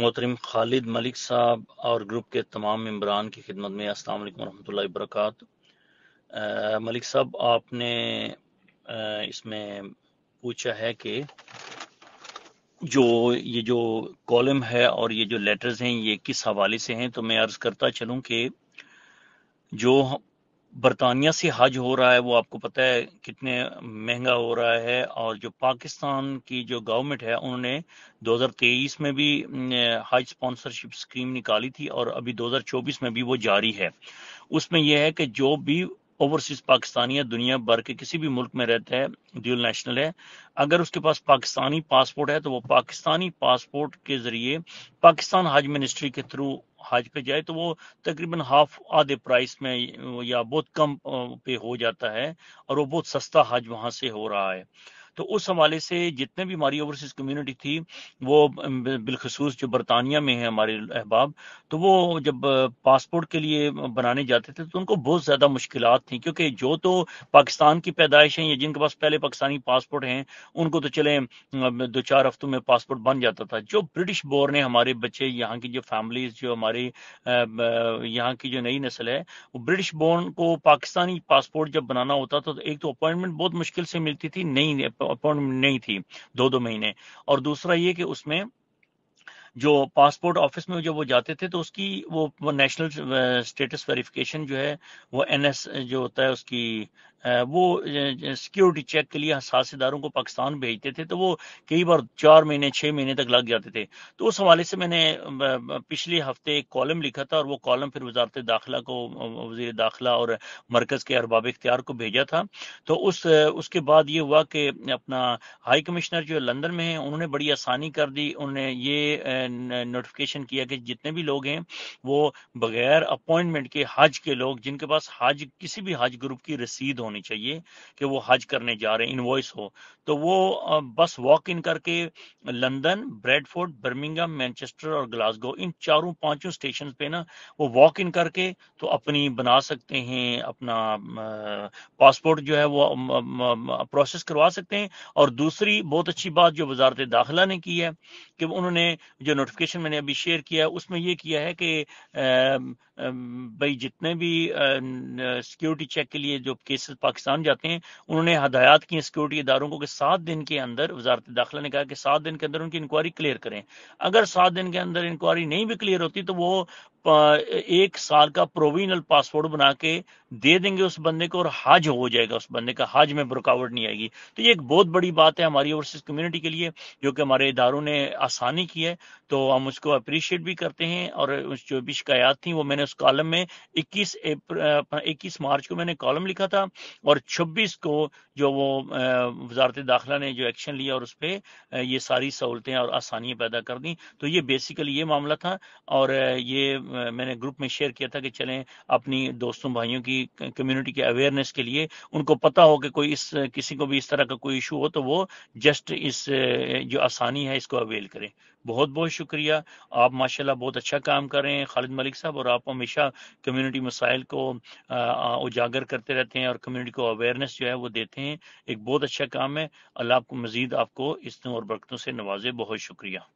मोहतरम खालिद मलिक साहब और ग्रुप के तमाम मम्बरान की खिदमत में असल वालेकुम वरक मलिक साहब आपने इसमें पूछा है कि जो ये जो कॉलम है और ये जो लेटर्स हैं ये किस हवाले से हैं तो मैं अर्ज़ करता चलूँ कि जो बरतानिया से हज हो रहा है वो आपको पता है कितने महंगा हो रहा है और जो पाकिस्तान की जो गवर्नमेंट है उन्होंने 2023 में भी हज स्पॉन्सरशिप स्कीम निकाली थी और अभी 2024 में भी वो जारी है उसमें यह है कि जो भी ओवरसीज पाकिस्तानी है दुनिया भर के किसी भी मुल्क में रहता है ड्यूल नेशनल है अगर उसके पास पाकिस्तानी पासपोर्ट है तो वो पाकिस्तानी पासपोर्ट के जरिए पाकिस्तान हज मिनिस्ट्री के थ्रू हज पे जाए तो वो तकरीबन हाफ आधे प्राइस में या बहुत कम पे हो जाता है और वो बहुत सस्ता हज वहाँ से हो रहा है तो उस हवाले से जितने भी हमारी ओवरसीज कम्युनिटी थी वो बिलखसूस जो बरतानिया में है हमारे अहबाब तो वो जब पासपोर्ट के लिए बनाने जाते थे तो उनको बहुत ज़्यादा मुश्किल थी क्योंकि जो तो पाकिस्तान की पैदाइश है या जिनके पास पहले पाकिस्तानी पासपोर्ट है उनको तो चले दो चार हफ्तों में पासपोर्ट बन जाता था जो ब्रिटिश बोर ने हमारे बच्चे यहाँ की जो फैमिलीज जो हमारी यहाँ की जो नई नस्ल है वो ब्रिटिश बोर्न को पाकिस्तानी पासपोर्ट जब बनाना होता था तो एक तो अपॉइंटमेंट बहुत मुश्किल से मिलती थी नई अपॉइंटमेंट नहीं थी दो दो महीने और दूसरा ये कि उसमें जो पासपोर्ट ऑफिस में जब वो जाते थे तो उसकी वो, वो नेशनल स्टेटस वेरिफिकेशन जो है वो एनएस जो होता है उसकी वो सिक्योरिटी चेक के लिए हसास इदारों को पाकिस्तान भेजते थे तो वो कई बार चार महीने छः महीने तक लग जाते थे तो उस हवाले से मैंने पिछले हफ्ते एक कॉलम लिखा था और वो कॉलम फिर वजारत दाखिला को वजीर दाखिला और मरकज़ के अरबाब इख्तियार को भेजा था तो उस उसके बाद ये हुआ कि अपना हाई कमिश्नर जो लंदन में है उन्होंने बड़ी आसानी कर दी उन्होंने ये नोटिफिकेशन किया कि जितने भी लोग हैं वो बगैर अपॉइंटमेंट के हज के लोग जिनके पास हज किसी भी हज ग्रुप की रसीद होने होनी चाहिए कि वो हज करने जा रहे हैं इन्वॉइस हो तो वो बस वॉक इन करके लंदन ब्रेडफोर्ड बर्मिंगम मैनचेस्टर और ग्लासगो इन चारों पांचों स्टेशन पे ना वो वॉक इन करके तो अपनी बना सकते हैं अपना पासपोर्ट जो है वो प्रोसेस करवा सकते हैं और दूसरी बहुत अच्छी बात जो वजारत दाखिला ने की है कि उन्होंने जो नोटिफिकेशन मैंने अभी शेयर किया है उसमें ये किया है कि भाई जितने भी सिक्योरिटी चेक के लिए जो केसेस पाकिस्तान जाते हैं उन्होंने हदायत की सिक्योरिटी इदारों को कि सात दिन के अंदर वजारत दाखिला ने कहा कि सात दिन के अंदर उनकी इंक्वायरी क्लियर करें अगर सात दिन के अंदर इंक्वायरी नहीं भी क्लियर होती तो वो एक साल का प्रोविजनल पासपोर्ट बना के दे देंगे उस बंदे को और हाज हो जाएगा उस बंदे का हाज में रुकावट नहीं आएगी तो ये एक बहुत बड़ी बात है हमारी ओवरसीज कम्युनिटी के लिए जो कि हमारे इदारों ने आसानी की है तो हम उसको अप्रिशिएट भी करते हैं और उस जो भी शिकायत थी वो मैंने उस कॉलम में इक्कीस इक्कीस मार्च को मैंने कॉलम लिखा था और छब्बीस को जो वो वजारत दाखिला ने जो एक्शन लिया और उस पर ये सारी सहूलतें और आसानियां पैदा कर दी तो ये बेसिकली ये मामला था और ये मैंने ग्रुप में शेयर किया था कि चलें अपनी दोस्तों भाइयों की कम्युनिटी के अवेयरनेस के लिए उनको पता हो कि कोई इस किसी को भी इस तरह का कोई इशू हो तो वो जस्ट इस जो आसानी है इसको अवेल करें बहुत बहुत शुक्रिया आप माशाल्लाह बहुत अच्छा काम कर रहे हैं खालिद मलिक साहब और आप हमेशा कम्युनिटी मसाइल को उजागर करते रहते हैं और कम्युनिटी को अवेयरनेस जो है वो देते हैं एक बहुत अच्छा काम है अल्लाह आपको मजीद आपको इसनों और बरकतों से नवाजे बहुत शुक्रिया